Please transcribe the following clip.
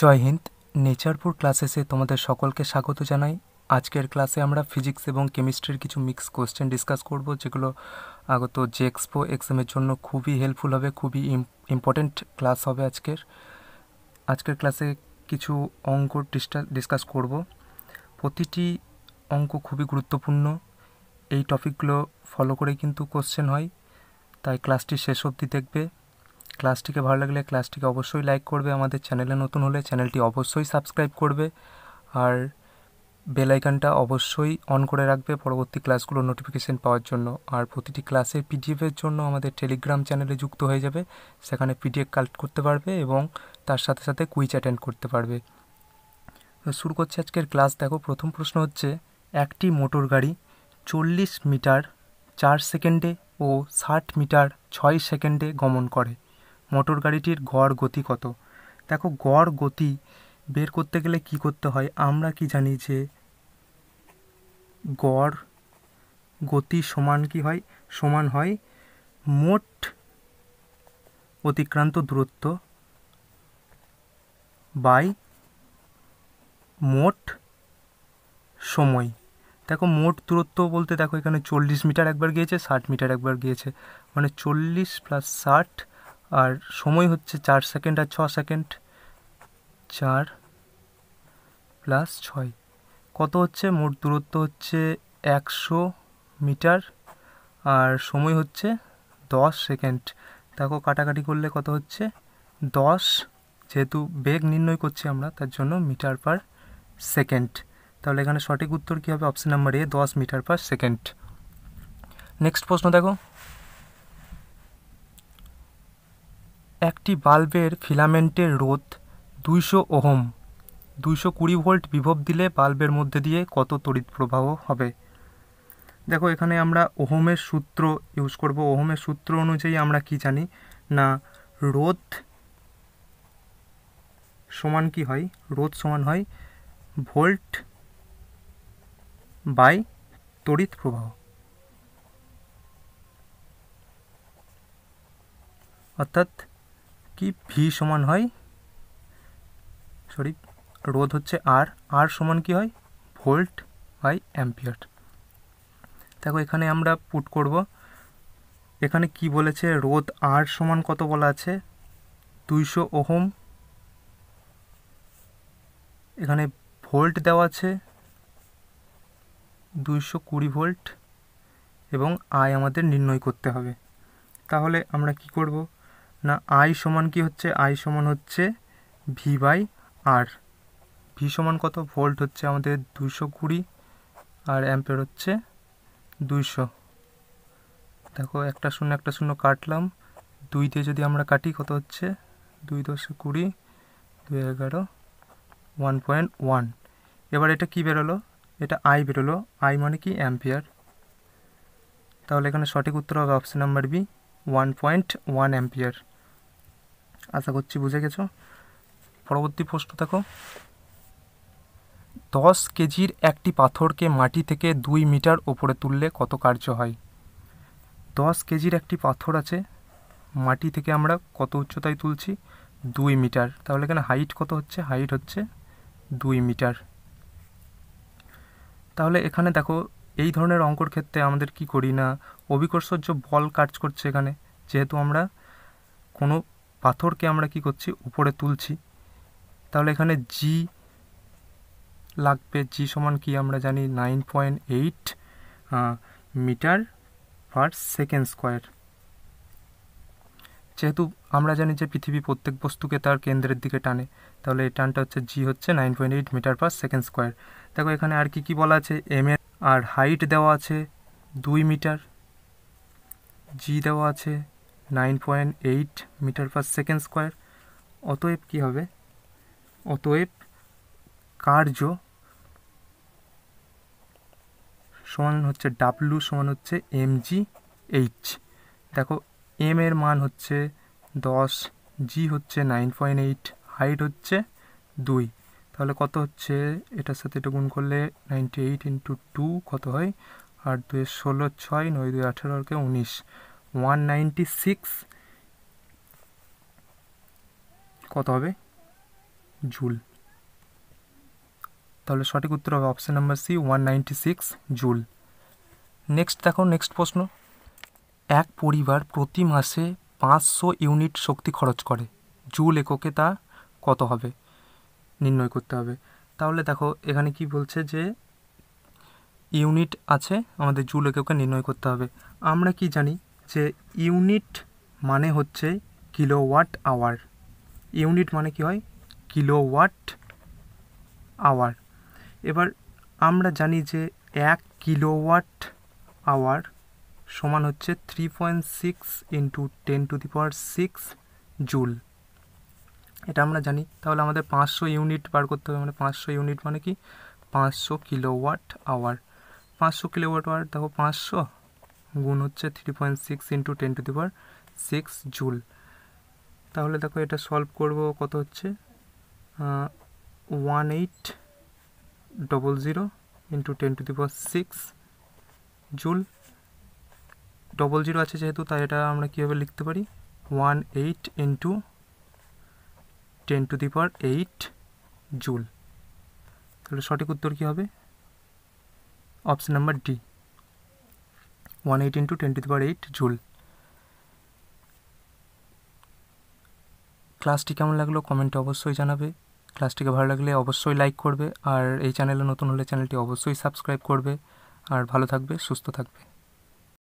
জয় হিন্দ নেচারপুর ক্লাসেসে তোমাদের সকলকে স্বাগত জানাই আজকের ক্লাসে আমরা ফিজিক্স এবং কেমিস্ট্রির কিছু মিক্স কোয়েশ্চেন ডিসকাস করব যেগুলো আগত যে এক্সপো এক্সামের জন্য খুবই হেল্পফুল হবে খুবই ইম্পর্ট্যান্ট ক্লাস হবে আজকের আজকের ক্লাসে কিছু অঙ্ক ডিসকাস করব প্রতিটি অঙ্ক খুবই গুরুত্বপূর্ণ এই টপিকগুলো ফলো করে কিন্তু কোশ্চেন হয় তাই ক্লাসটি শেষ অবধি দেখবে ক্লাসটিকে ভালো লাগলে ক্লাসটিকে অবশ্যই লাইক করবে আমাদের চ্যানেলে নতুন হলে চ্যানেলটি অবশ্যই সাবস্ক্রাইব করবে আর বেলাইকানটা অবশ্যই অন করে রাখবে পরবর্তী ক্লাসগুলোর নোটিফিকেশান পাওয়ার জন্য আর প্রতিটি ক্লাসের পিডিএফের জন্য আমাদের টেলিগ্রাম চ্যানেলে যুক্ত হয়ে যাবে সেখানে পিডিএফ কালেক্ট করতে পারবে এবং তার সাথে সাথে কুইজ অ্যাটেন্ড করতে পারবে শুরু করছে আজকের ক্লাস দেখো প্রথম প্রশ্ন হচ্ছে একটি মোটর গাড়ি চল্লিশ মিটার চার সেকেন্ডে ও ষাট মিটার ছয় সেকেন্ডে গমন করে মোটর গাড়িটির গড় গতি কত দেখো গড় গতি বের করতে গেলে কি করতে হয় আমরা কি জানি যে গড় গতি সমান কি হয় সমান হয় মোট অতিক্রান্ত দূরত্ব বাই মোট সময় দেখো মোট দূরত্ব বলতে দেখো এখানে চল্লিশ মিটার একবার গিয়েছে ষাট মিটার একবার গিয়েছে মানে চল্লিশ প্লাস ষাট আর সময় হচ্ছে চার সেকেন্ড আর ছ সেকেন্ড চার প্লাস ছয় কত হচ্ছে মোট দূরত্ব হচ্ছে একশো মিটার আর সময় হচ্ছে দশ সেকেন্ড দেখো কাটাকাটি করলে কত হচ্ছে দশ যেহেতু বেগ নির্ণয় করছি আমরা তার জন্য মিটার পার সেকেন্ড তাহলে এখানে সঠিক উত্তর কী হবে অপশান নাম্বার এ দশ মিটার পার সেকেন্ড নেক্সট প্রশ্ন দেখো একটি বাল্বের ফিলামেন্টের রোধ দুইশো ওহম দুইশো কুড়ি ভোল্ট বিভব দিলে বাল্বের মধ্যে দিয়ে কত তড়িৎ প্রবাহ হবে দেখো এখানে আমরা ওহমের সূত্র ইউজ করব ওহমের সূত্র অনুযায়ী আমরা কি জানি না রোধ সমান কি হয় রোধ সমান হয় ভোল্ট বাই তড়িৎ প্রবাহ অর্থাৎ কি ভি সমান হয় সরি রোধ হচ্ছে আর আর সমান কি হয় ভোল্ট বাই অ্যাম্পিয়ার দেখো এখানে আমরা পুট করব এখানে কি বলেছে রোধ আর সমান কত বলা আছে দুইশো ওহম এখানে ভোল্ট দেওয়া আছে দুইশো কুড়ি ভোল্ট এবং আয় আমাদের নির্ণয় করতে হবে তাহলে আমরা কি করবো না আই সমান কি হচ্ছে আই সমান হচ্ছে ভি বাই আর ভি সমান কত ভোল্ট হচ্ছে আমাদের দুশো কুড়ি আর অ্যাম্পের হচ্ছে দুইশো দেখো একটা শূন্য একটা শূন্য কাটলাম দুই দিয়ে যদি আমরা কাটি কত হচ্ছে দুই দশ কুড়ি দুই এগারো ওয়ান পয়েন্ট ওয়ান এবার এটা কি বেরোলো এটা আই বেরোলো আই মানে কি অ্যাম্পিয়ার তাহলে এখানে সঠিক উত্তর হবে option number B one point one ampere আশা করছি বুঝে গেছো পরবর্তী প্রশ্ন দেখো দশ কেজির একটি পাথরকে মাটি থেকে দুই মিটার ওপরে তুললে কত কার্য হয় দশ কেজির একটি পাথর আছে মাটি থেকে আমরা কত উচ্চতায় তুলছি দুই মিটার তাহলে এখানে হাইট কত হচ্ছে হাইট হচ্ছে দুই মিটার তাহলে এখানে দেখো এই ধরনের অঙ্কর ক্ষেত্রে আমাদের কি করি না অভিকর্ষজ বল কাজ করছে এখানে যেহেতু আমরা কোনো পাথরকে আমরা কি করছি উপরে তুলছি তাহলে এখানে জি লাগবে জি সমান কি আমরা জানি nine point eight meter per second square যেহেতু আমরা জানি যে পৃথিবী প্রত্যেক বস্তুকে তার কেন্দ্রের দিকে টানে তাহলে এই টানটা হচ্ছে জি হচ্ছে nine point eight meter per second square দেখো এখানে আর কি কি বলা আছে এম আর হাইট দেওয়া আছে দুই মিটার জি দেওয়া আছে nine point eight meter per second square অতএব কী হবে অতএব কার্য সমান হচ্ছে ডাব্লু সমান হচ্ছে এম জি এইচ দেখো এম এর মান হচ্ছে দশ জি হচ্ছে নাইন পয়েন্ট এইট হাইট হচ্ছে দুই তাহলে কত হচ্ছে এটার সাথে এটা গুণ করলে নাইনটি এইট ইন্টু টু কত হয় আট দুয়ে ষোলো ছয় নয় দুই আঠেরো আর উনিশ ওয়ান নাইনটি সিক্স কত হবে জুল তাহলে সঠিক উত্তর হবে option number C one ninety six joule next দেখো নেক্সট প্রশ্ন এক পরিবার প্রতি মাসে পাঁচশো ইউনিট শক্তি খরচ করে জুল এককে তা কত হবে নির্ণয় করতে হবে তাহলে দেখো এখানে কি বলছে যে ইউনিট আছে আমাদের জুল এককে নির্ণয় করতে হবে আমরা কি জানি যে ইউনিট মানে হচ্ছে কিলোওয়াট আওয়ার ইউনিট মানে কি হয় কিলোওয়াট আওয়ার এবার আমরা জানি যে এক কিলোওয়াট আওয়ার সমান হচ্ছে three point six into ten to the power six joule এটা আমরা জানি তাহলে আমাদের পাঁচশো ইউনিট বার করতে হবে মানে পাঁচশো ইউনিট মানে কি পাঁচশো কিলোওয়াট আওয়ার পাঁচশো কিলোওয়াট আওয়ার দেখো পাঁচশো গুণ হচ্ছে three point six into ten to the power six joule তাহলে দেখো এটা সলভ করব কত হচ্ছে one eight double zero into ten to the power six joule double zero আছে যেহেতু তাই এটা আমরা কীভাবে লিখতে পারি one eight into ten to the power eight joule তাহলে সঠিক উত্তর কী হবে option number D one eight into ten to power eight joule ক্লাসটি কেমন লাগলো কমেন্টে অবশ্যই জানাবে ক্লাসটিকে ভালো লাগলে অবশ্যই লাইক করবে আর এই চ্যানেলে নতুন হলে চ্যানেলটি অবশ্যই সাবস্ক্রাইব করবে আর ভালো থাকবে সুস্থ থাকবে